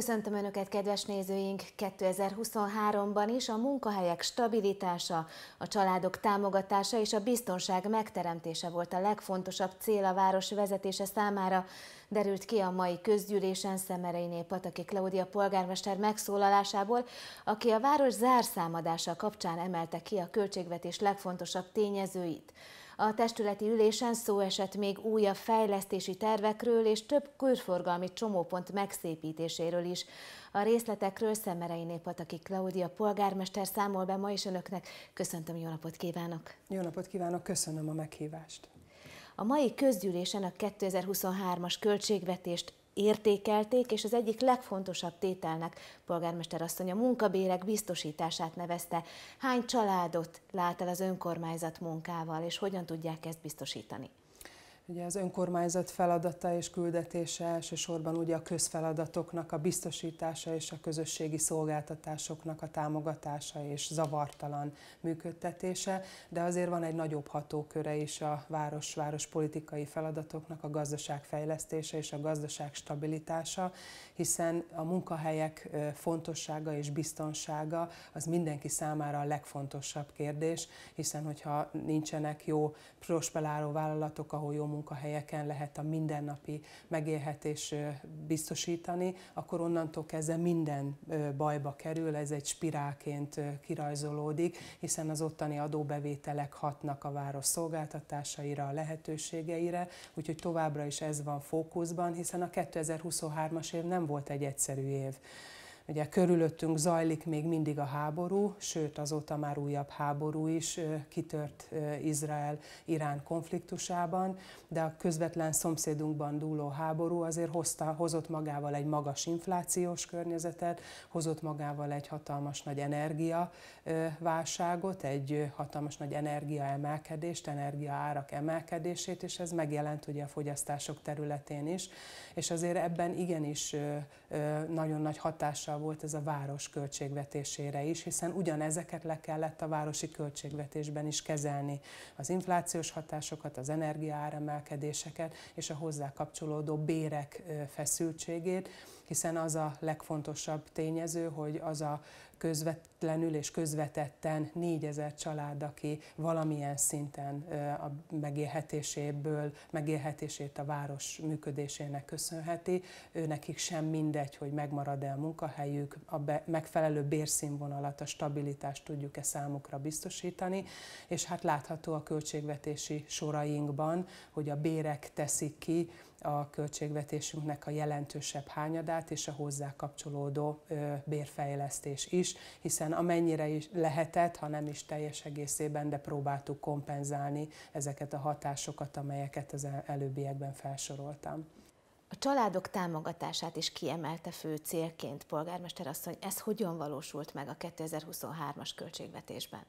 Köszöntöm Önöket, kedves nézőink! 2023-ban is a munkahelyek stabilitása, a családok támogatása és a biztonság megteremtése volt a legfontosabb cél a város vezetése számára, derült ki a mai közgyűlésen Szemereiné Pataki Klaudia polgármester megszólalásából, aki a város zárszámadása kapcsán emelte ki a költségvetés legfontosabb tényezőit – a testületi ülésen szó esett még újabb fejlesztési tervekről és több körforgalmi csomópont megszépítéséről is. A részletekről Szemerei Népataki Klaudia polgármester számol be ma is önöknek. Köszöntöm, jó napot kívánok! Jó napot kívánok, köszönöm a meghívást! A mai közgyűlésen a 2023-as költségvetést értékelték, és az egyik legfontosabb tételnek polgármester asszony a munkabérek biztosítását nevezte. Hány családot lát el az önkormányzat munkával, és hogyan tudják ezt biztosítani? Ugye az önkormányzat feladata és küldetése elsősorban ugye a közfeladatoknak a biztosítása és a közösségi szolgáltatásoknak a támogatása és zavartalan működtetése, de azért van egy nagyobb hatóköre is a város-város politikai feladatoknak a gazdaság fejlesztése és a gazdaság stabilitása, hiszen a munkahelyek fontossága és biztonsága az mindenki számára a legfontosabb kérdés, hiszen hogyha nincsenek jó prosperáló vállalatok, ahol jó munkahelyeken lehet a mindennapi megélhetés biztosítani, akkor onnantól kezdve minden bajba kerül, ez egy spirálként kirajzolódik, hiszen az ottani adóbevételek hatnak a város szolgáltatásaira, a lehetőségeire, úgyhogy továbbra is ez van fókuszban, hiszen a 2023-as év nem volt egy egyszerű év. Ugye körülöttünk zajlik még mindig a háború, sőt azóta már újabb háború is kitört Izrael-Irán konfliktusában, de a közvetlen szomszédunkban dúló háború azért hozta, hozott magával egy magas inflációs környezetet, hozott magával egy hatalmas nagy energiaválságot, egy hatalmas nagy energiaemelkedést, energiaárak emelkedését, és ez megjelent ugye a fogyasztások területén is, és azért ebben igenis nagyon nagy hatással volt ez a város költségvetésére is, hiszen ugyanezeket le kellett a városi költségvetésben is kezelni. Az inflációs hatásokat, az energiáremelkedéseket és a hozzá kapcsolódó bérek feszültségét, hiszen az a legfontosabb tényező, hogy az a közvetlenül és közvetetten 4000 család, aki valamilyen szinten a megélhetéséből, megélhetését a város működésének köszönheti. Ő nekik sem mindegy, hogy megmarad-e a munkahelyük, a be, megfelelő bérszínvonalat, a stabilitást tudjuk-e számukra biztosítani, és hát látható a költségvetési sorainkban, hogy a bérek teszik ki a költségvetésünknek a jelentősebb hányadát és a hozzá kapcsolódó bérfejlesztés is, hiszen amennyire is lehetett, ha nem is teljes egészében, de próbáltuk kompenzálni ezeket a hatásokat, amelyeket az előbbiekben felsoroltam. A családok támogatását is kiemelte fő célként polgármester asszony. Ez hogyan valósult meg a 2023-as költségvetésben?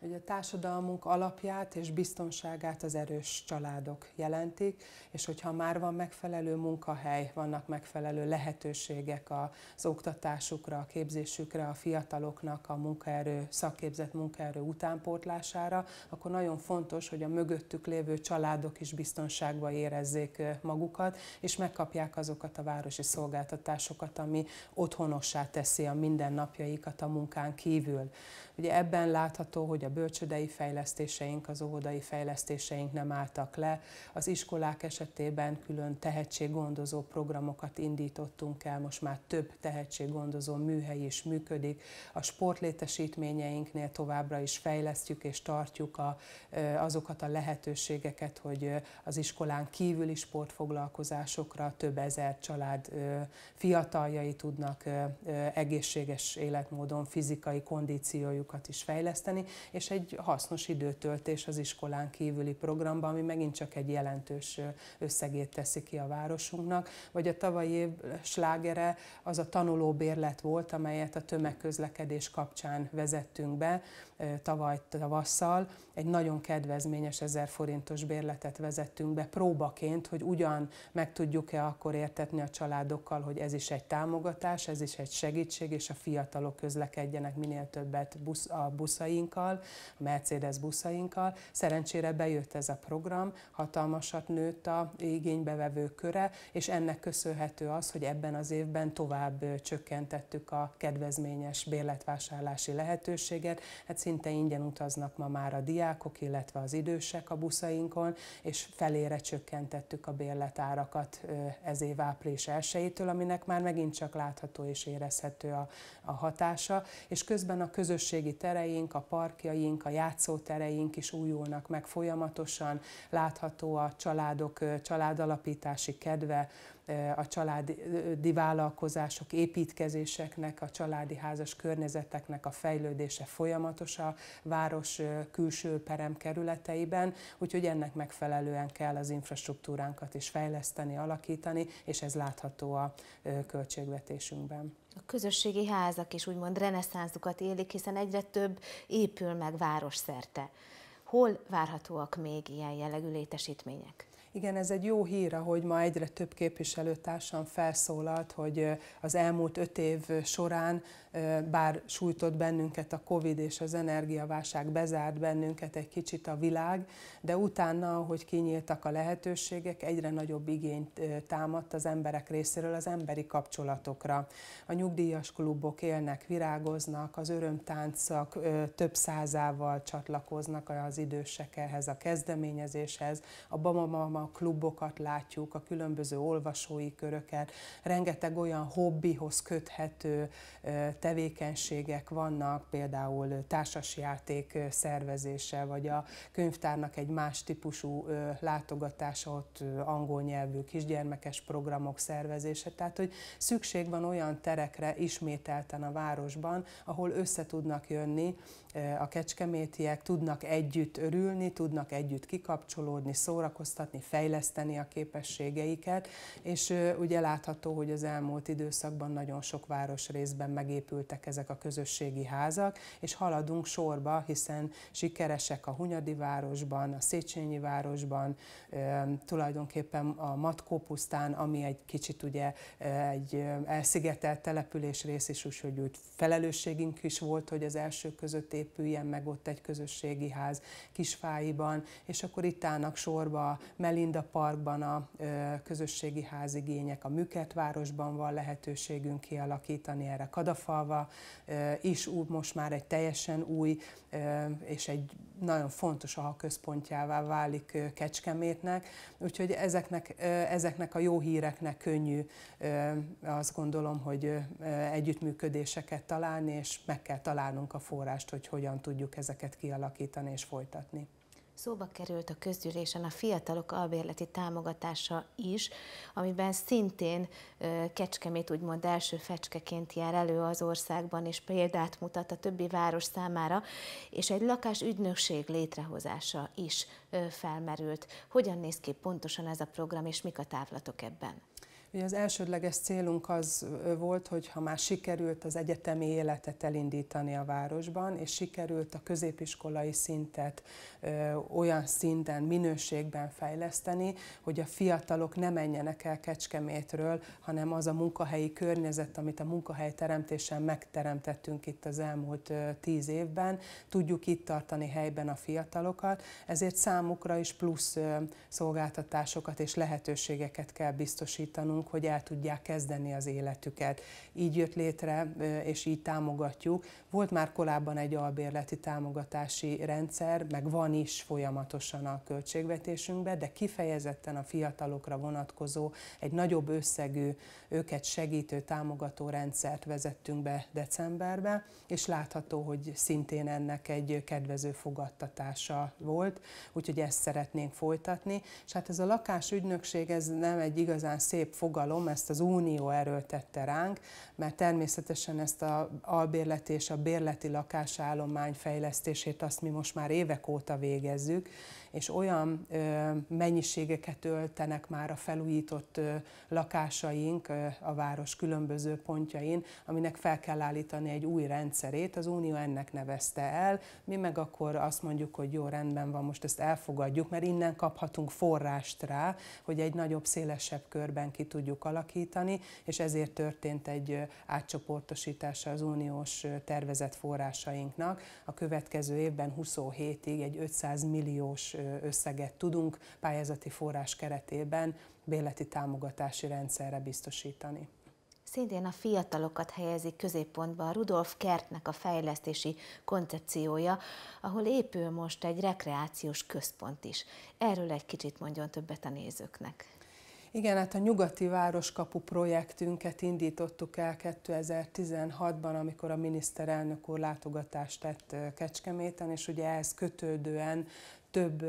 hogy a társadalmunk alapját és biztonságát az erős családok jelentik, és hogyha már van megfelelő munkahely, vannak megfelelő lehetőségek az oktatásukra, a képzésükre, a fiataloknak a munkaerő, szakképzett munkaerő utánpótlására, akkor nagyon fontos, hogy a mögöttük lévő családok is biztonságban érezzék magukat, és megkapják azokat a városi szolgáltatásokat, ami otthonossá teszi a mindennapjaikat a munkán kívül. Ugye ebben látható, hogy a bölcsödei fejlesztéseink, az óvodai fejlesztéseink nem álltak le. Az iskolák esetében külön tehetséggondozó programokat indítottunk el, most már több tehetséggondozó műhely is működik. A sportlétesítményeinknél továbbra is fejlesztjük és tartjuk a, azokat a lehetőségeket, hogy az iskolán kívüli sportfoglalkozásokra több ezer család fiataljai tudnak egészséges életmódon fizikai kondíciójuk magukat is fejleszteni, és egy hasznos időtöltés az iskolán kívüli programban, ami megint csak egy jelentős összegét teszi ki a városunknak, vagy a tavalyi év slágere az a tanulóbérlet volt, amelyet a tömegközlekedés kapcsán vezettünk be, tavaly tavasszal egy nagyon kedvezményes 1000 forintos bérletet vezettünk be próbaként, hogy ugyan meg tudjuk-e akkor értetni a családokkal, hogy ez is egy támogatás, ez is egy segítség, és a fiatalok közlekedjenek minél többet busz, a buszainkkal, a Mercedes buszainkkal. Szerencsére bejött ez a program, hatalmasat nőtt a igénybevevő köre, és ennek köszönhető az, hogy ebben az évben tovább csökkentettük a kedvezményes bérletvásárlási lehetőséget. Hát szinte ingyen utaznak ma már a diákok, illetve az idősek a buszainkon, és felére csökkentettük a bérletárakat ez év április 1 aminek már megint csak látható és érezhető a, a hatása, és közben a közösségi tereink, a parkjaink, a játszótereink is újulnak meg folyamatosan, látható a családok családalapítási kedve, a családi vállalkozások, építkezéseknek, a családi házas környezeteknek a fejlődése folyamatos a város külső perem kerületeiben, úgyhogy ennek megfelelően kell az infrastruktúránkat is fejleszteni, alakítani, és ez látható a költségvetésünkben. A közösségi házak is úgymond reneszánszukat élik, hiszen egyre több épül meg városszerte. Hol várhatóak még ilyen jellegű létesítmények? Igen, ez egy jó hír, hogy ma egyre több képviselőtársam felszólalt, hogy az elmúlt öt év során, bár sújtott bennünket a Covid és az energiaválság, bezárt bennünket egy kicsit a világ, de utána, hogy kinyíltak a lehetőségek, egyre nagyobb igényt támadt az emberek részéről az emberi kapcsolatokra. A nyugdíjas klubok élnek, virágoznak, az örömtáncok több százával csatlakoznak az idősekhez, a kezdeményezéshez, a Bama Mama a klubokat látjuk, a különböző olvasói köröket, rengeteg olyan hobbihoz köthető tevékenységek vannak, például társasjáték szervezése, vagy a könyvtárnak egy más típusú látogatása, ott angol nyelvű kisgyermekes programok szervezése, tehát hogy szükség van olyan terekre ismételten a városban, ahol össze tudnak jönni a kecskemétiek, tudnak együtt örülni, tudnak együtt kikapcsolódni, szórakoztatni, fejleszteni a képességeiket, és ugye látható, hogy az elmúlt időszakban nagyon sok város részben megépültek ezek a közösségi házak, és haladunk sorba, hiszen sikeresek a Hunyadi városban, a Széchenyi városban, tulajdonképpen a Matkó pusztán, ami egy kicsit ugye egy elszigetelt település rész is, úgyhogy úgy felelősségünk is volt, hogy az első között épüljen meg ott egy közösségi ház Kisfáiban, és akkor itt állnak sorba Melin Linda Parkban a közösségi házigények, a Műkertvárosban van lehetőségünk kialakítani erre Kadafalva, is úgy most már egy teljesen új és egy nagyon fontos a központjává válik Kecskemétnek, úgyhogy ezeknek, ezeknek a jó híreknek könnyű azt gondolom, hogy együttműködéseket találni, és meg kell találnunk a forrást, hogy hogyan tudjuk ezeket kialakítani és folytatni. Szóba került a közgyűlésen a fiatalok albérleti támogatása is, amiben szintén Kecskemét úgymond első fecskeként jár elő az országban, és példát mutat a többi város számára, és egy lakásügynökség létrehozása is felmerült. Hogyan néz ki pontosan ez a program, és mik a távlatok ebben? Ugye az elsődleges célunk az volt, hogy ha már sikerült az egyetemi életet elindítani a városban, és sikerült a középiskolai szintet ö, olyan szinten, minőségben fejleszteni, hogy a fiatalok ne menjenek el Kecskemétről, hanem az a munkahelyi környezet, amit a teremtésen megteremtettünk itt az elmúlt ö, tíz évben, tudjuk itt tartani helyben a fiatalokat, ezért számukra is plusz ö, szolgáltatásokat és lehetőségeket kell biztosítanunk, támogatjuk, hogy el tudják kezdeni az életüket. Így jött létre, és így támogatjuk. Volt már korábban egy albérleti támogatási rendszer, meg van is folyamatosan a költségvetésünkben, de kifejezetten a fiatalokra vonatkozó egy nagyobb összegű, őket segítő támogató rendszert vezettünk be decemberbe, és látható, hogy szintén ennek egy kedvező fogadtatása volt, úgyhogy ezt szeretnénk folytatni. És hát ez a lakásügynökség, ez nem egy igazán szép fogadtatás, fogalom, ezt az Unió erőltette ránk, mert természetesen ezt a albérleti és a bérleti lakásállomány fejlesztését azt mi most már évek óta végezzük, és olyan ö, mennyiségeket öltenek már a felújított ö, lakásaink ö, a város különböző pontjain, aminek fel kell állítani egy új rendszerét. Az Unió ennek nevezte el, mi meg akkor azt mondjuk, hogy jó, rendben van, most ezt elfogadjuk, mert innen kaphatunk forrást rá, hogy egy nagyobb, szélesebb körben ki tudjuk tudjuk alakítani, és ezért történt egy átcsoportosítása az uniós tervezett forrásainknak. A következő évben 27-ig egy 500 milliós összeget tudunk pályázati forrás keretében béleti támogatási rendszerre biztosítani. Szintén a fiatalokat helyezik középpontba a Rudolf Kertnek a fejlesztési koncepciója, ahol épül most egy rekreációs központ is. Erről egy kicsit mondjon többet a nézőknek. Igen, hát a Nyugati Városkapu projektünket indítottuk el 2016-ban, amikor a miniszterelnök úr látogatást tett Kecskeméten, és ugye ehhez kötődően több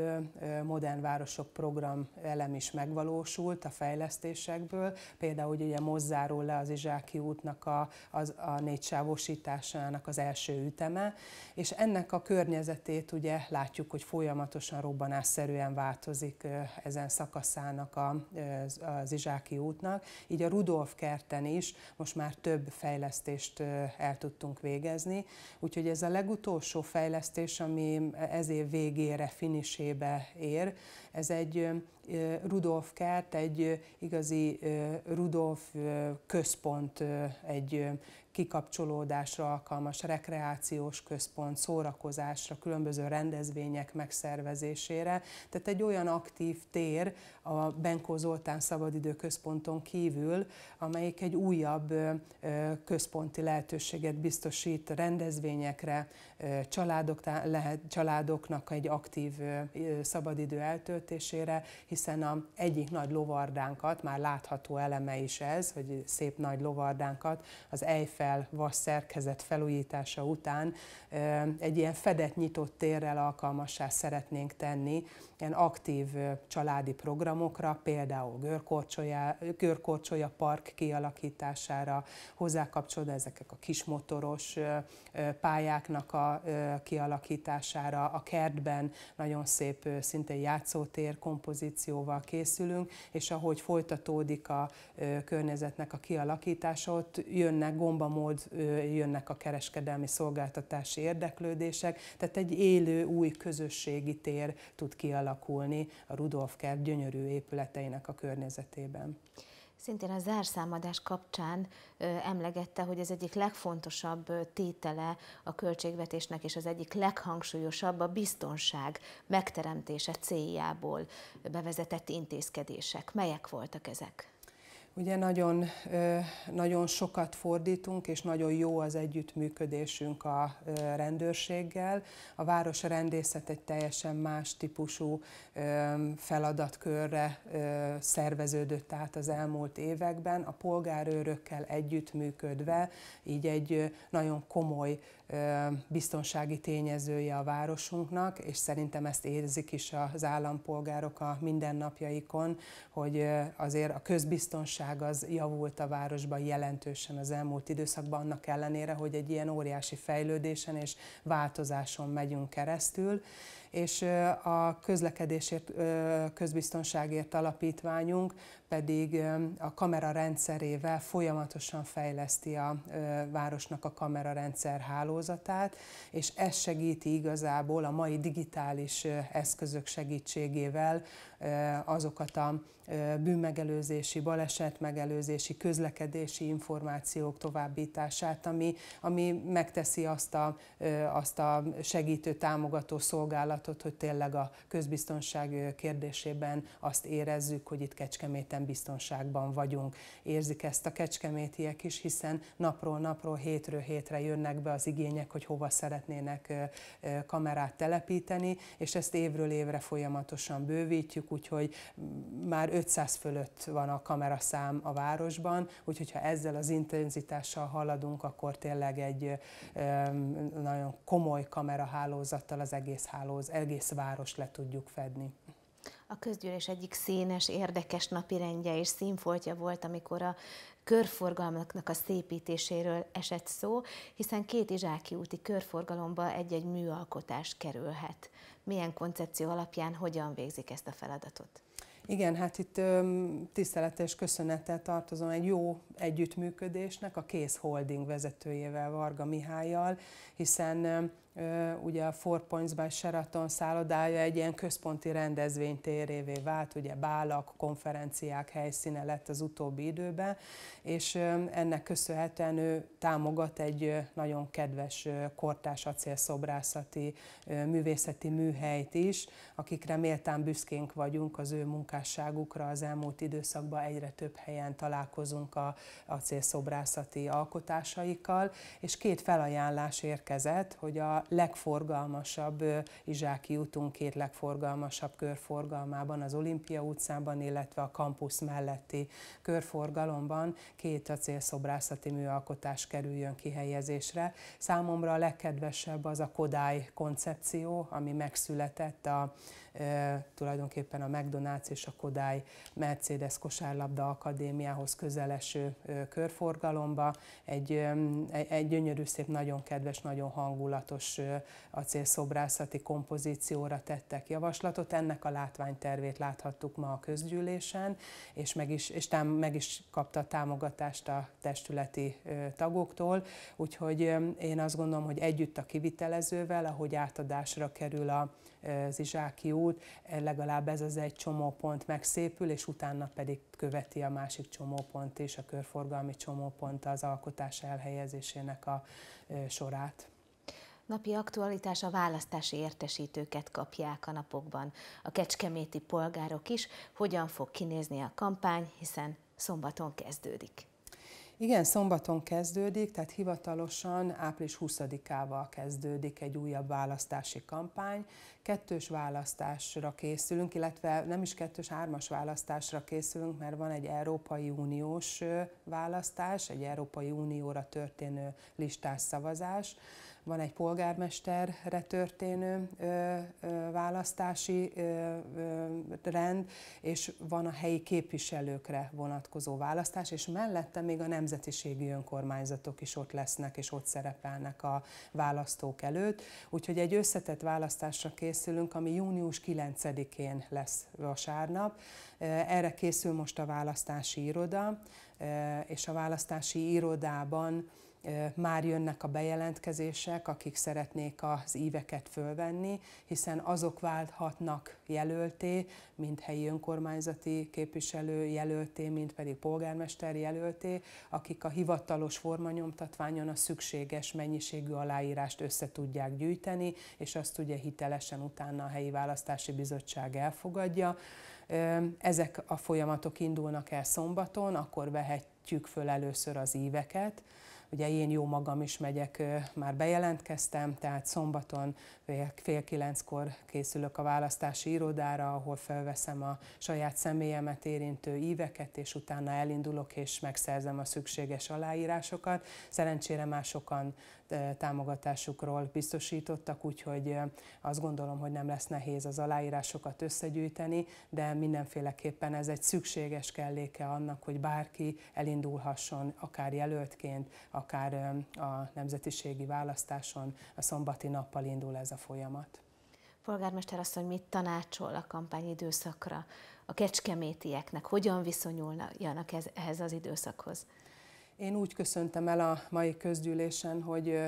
modern városok program elem is megvalósult a fejlesztésekből, például hogy ugye mozzáról le az Izsáki útnak a, a, a négysávosításának az első üteme, és ennek a környezetét ugye látjuk, hogy folyamatosan robbanásszerűen változik ezen szakaszának a, az, az Izsáki útnak, így a Rudolf kerten is most már több fejlesztést el tudtunk végezni, úgyhogy ez a legutolsó fejlesztés, ami ez év végére finis finisébe ér, ez egy Rudolf kert, egy igazi Rudolf központ, egy kikapcsolódásra alkalmas rekreációs központ, szórakozásra, különböző rendezvények megszervezésére. Tehát egy olyan aktív tér a Benkó Zoltán Szabadidő Központon kívül, amelyik egy újabb központi lehetőséget biztosít rendezvényekre, családok, lehet, családoknak egy aktív szabadidő eltöltésére, működtetésére, hiszen a egyik nagy lovardánkat, már látható eleme is ez, hogy szép nagy lovardánkat, az Eiffel vas szerkezet felújítása után egy ilyen fedett, nyitott térrel alkalmassá szeretnénk tenni, ilyen aktív családi programokra, például görkorcsolya, park kialakítására, hozzákapcsolódva kapcsolódó ezeknek a kismotoros pályáknak a kialakítására, a kertben nagyon szép szintén játszót háttér kompozícióval készülünk, és ahogy folytatódik a környezetnek a kialakítása, ott jönnek gombamód, jönnek a kereskedelmi szolgáltatási érdeklődések, tehát egy élő új közösségi tér tud kialakulni a Rudolf kert gyönyörű épületeinek a környezetében. Szintén a zárszámadás kapcsán emlegette, hogy ez egyik legfontosabb tétele a költségvetésnek, és az egyik leghangsúlyosabb a biztonság megteremtése céljából bevezetett intézkedések. Melyek voltak ezek? Ugye nagyon, nagyon sokat fordítunk, és nagyon jó az együttműködésünk a rendőrséggel. A város rendészet egy teljesen más típusú feladatkörre szerveződött át az elmúlt években, a polgárőrökkel együttműködve, így egy nagyon komoly biztonsági tényezője a városunknak, és szerintem ezt érzik is az állampolgárok a mindennapjaikon, hogy azért a közbiztonság az javult a városban jelentősen az elmúlt időszakban, annak ellenére, hogy egy ilyen óriási fejlődésen és változáson megyünk keresztül, és a közlekedésért, közbiztonságért alapítványunk pedig a kamera rendszerével folyamatosan fejleszti a városnak a kamera rendszer hálózatát, és ez segíti igazából a mai digitális eszközök segítségével azokat a bűnmegelőzési, balesetmegelőzési, közlekedési információk továbbítását, ami, ami megteszi azt a, azt a segítő, támogató szolgálatot, hogy tényleg a közbiztonság kérdésében azt érezzük, hogy itt Kecskeméten biztonságban vagyunk. Érzik ezt a kecskemétiek is, hiszen napról napról, hétről hétre jönnek be az igények, hogy hova szeretnének kamerát telepíteni, és ezt évről évre folyamatosan bővítjük, úgyhogy már 500 fölött van a kameraszám a városban, úgyhogy ha ezzel az intenzitással haladunk, akkor tényleg egy nagyon komoly kamerahálózattal az egész, hálóz, egész város le tudjuk fedni. A közgyűlés egyik színes, érdekes napirendje és színfoltja volt, amikor a körforgalmaknak a szépítéséről esett szó, hiszen két Izsáki úti körforgalomba egy-egy műalkotás kerülhet. Milyen koncepció alapján hogyan végzik ezt a feladatot? Igen, hát itt tisztelet és köszönettel tartozom egy jó együttműködésnek a Kész Holding vezetőjével, Varga Mihályjal, hiszen ugye a Four Points by Sheraton szállodája egy ilyen központi rendezvény térévé vált, ugye bálak, konferenciák helyszíne lett az utóbbi időben, és ennek köszönhetően ő támogat egy nagyon kedves kortás acélszobrászati művészeti műhelyt is, akikre méltán büszkénk vagyunk az ő munkásságukra az elmúlt időszakban egyre több helyen találkozunk a acélszobrászati alkotásaikkal, és két felajánlás érkezett, hogy a legforgalmasabb Izsáki útunk két legforgalmasabb körforgalmában, az Olimpia utcában, illetve a kampusz melletti körforgalomban két acélszobrászati műalkotás kerüljön kihelyezésre. Számomra a legkedvesebb az a Kodály koncepció, ami megszületett a e, tulajdonképpen a McDonald's és a Kodály Mercedes Kosárlabda Akadémiához közeleső e, körforgalomba. Egy, e, egy gyönyörű, szép, nagyon kedves, nagyon hangulatos acélszobrászati kompozícióra tettek javaslatot. Ennek a látványtervét láthattuk ma a közgyűlésen, és meg is, és tám, meg is kapta a támogatást a testületi tagoktól, úgyhogy én azt gondolom, hogy együtt a kivitelezővel, ahogy átadásra kerül a, az Izsáki út, eh, legalább ez az egy csomópont megszépül, és utána pedig követi a másik csomópont és a körforgalmi csomópont az alkotás elhelyezésének a sorát. Napi aktualitás a választási értesítőket kapják a napokban. A kecskeméti polgárok is hogyan fog kinézni a kampány, hiszen szombaton kezdődik. Igen, szombaton kezdődik, tehát hivatalosan április 20-ával kezdődik egy újabb választási kampány. Kettős választásra készülünk, illetve nem is kettős, hármas választásra készülünk, mert van egy Európai Uniós választás, egy Európai Unióra történő listás szavazás van egy polgármesterre történő választási rend, és van a helyi képviselőkre vonatkozó választás, és mellette még a nemzetiségi önkormányzatok is ott lesznek, és ott szerepelnek a választók előtt. Úgyhogy egy összetett választásra készülünk, ami június 9-én lesz vasárnap. Erre készül most a választási iroda, és a választási irodában már jönnek a bejelentkezések, akik szeretnék az íveket fölvenni, hiszen azok válhatnak jelölté, mint helyi önkormányzati képviselő jelölté, mint pedig polgármester jelölté, akik a hivatalos formanyomtatványon a szükséges mennyiségű aláírást össze tudják gyűjteni, és azt ugye hitelesen utána a helyi választási bizottság elfogadja. Ezek a folyamatok indulnak el szombaton, akkor vehetjük föl először az íveket, Ugye én jó magam is megyek, már bejelentkeztem, tehát szombaton fél kilenckor készülök a választási irodára, ahol felveszem a saját személyemet érintő íveket, és utána elindulok és megszerzem a szükséges aláírásokat. Szerencsére már sokan Eh, támogatásukról biztosítottak, úgyhogy eh, azt gondolom, hogy nem lesz nehéz az aláírásokat összegyűjteni, de mindenféleképpen ez egy szükséges kelléke annak, hogy bárki elindulhasson akár jelöltként, akár eh, a nemzetiségi választáson, a szombati nappal indul ez a folyamat. Polgármester asszony mit tanácsol a kampány időszakra a kecskemétieknek, hogyan viszonyulnak ehhez az időszakhoz? Én úgy köszöntem el a mai közgyűlésen, hogy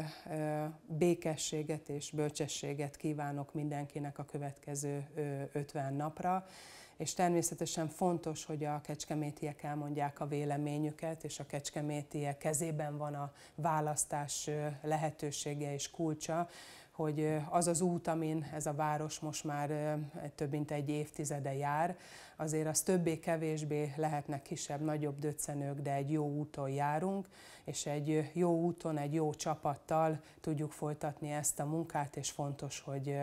békességet és bölcsességet kívánok mindenkinek a következő 50 napra, és természetesen fontos, hogy a kecskemétiek elmondják a véleményüket, és a kecskemétiek kezében van a választás lehetősége és kulcsa, hogy az az út, amin ez a város most már több mint egy évtizede jár, azért az többé-kevésbé lehetnek kisebb, nagyobb döccenők, de egy jó úton járunk, és egy jó úton, egy jó csapattal tudjuk folytatni ezt a munkát, és fontos, hogy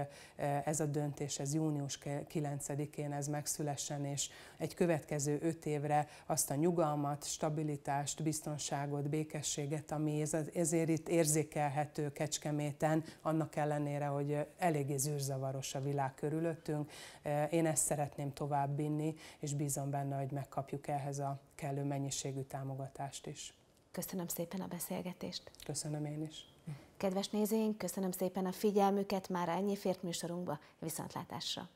ez a döntés, ez június 9-én ez megszülessen, és egy következő öt évre azt a nyugalmat, stabilitást, biztonságot, békességet, ami ezért itt érzékelhető Kecskeméten, annak kell ellenére, hogy eléggé zűrzavaros a világ körülöttünk. E, én ezt szeretném továbbvinni, és bízom benne, hogy megkapjuk ehhez a kellő mennyiségű támogatást is. Köszönöm szépen a beszélgetést. Köszönöm én is. Kedves nézőink, köszönöm szépen a figyelmüket, már ennyi fért műsorunkba, viszontlátásra!